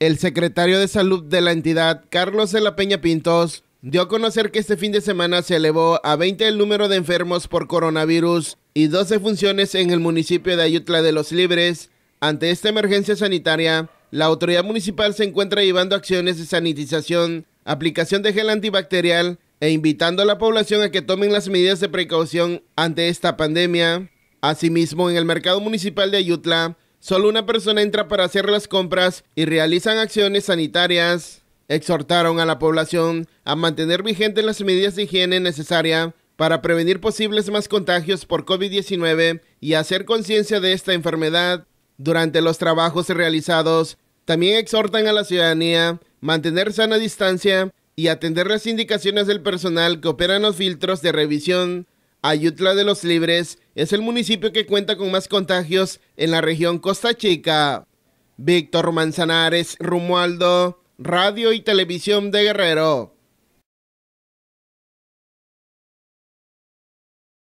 El secretario de Salud de la entidad, Carlos de la Peña Pintos, dio a conocer que este fin de semana se elevó a 20 el número de enfermos por coronavirus y 12 funciones en el municipio de Ayutla de los Libres. Ante esta emergencia sanitaria, la autoridad municipal se encuentra llevando acciones de sanitización, aplicación de gel antibacterial e invitando a la población a que tomen las medidas de precaución ante esta pandemia. Asimismo, en el mercado municipal de Ayutla, Solo una persona entra para hacer las compras y realizan acciones sanitarias. Exhortaron a la población a mantener vigentes las medidas de higiene necesarias para prevenir posibles más contagios por COVID-19 y hacer conciencia de esta enfermedad. Durante los trabajos realizados, también exhortan a la ciudadanía mantener sana distancia y atender las indicaciones del personal que operan los filtros de revisión Ayutla de los Libres es el municipio que cuenta con más contagios en la región Costa Chica. Víctor Manzanares Rumualdo, Radio y Televisión de Guerrero.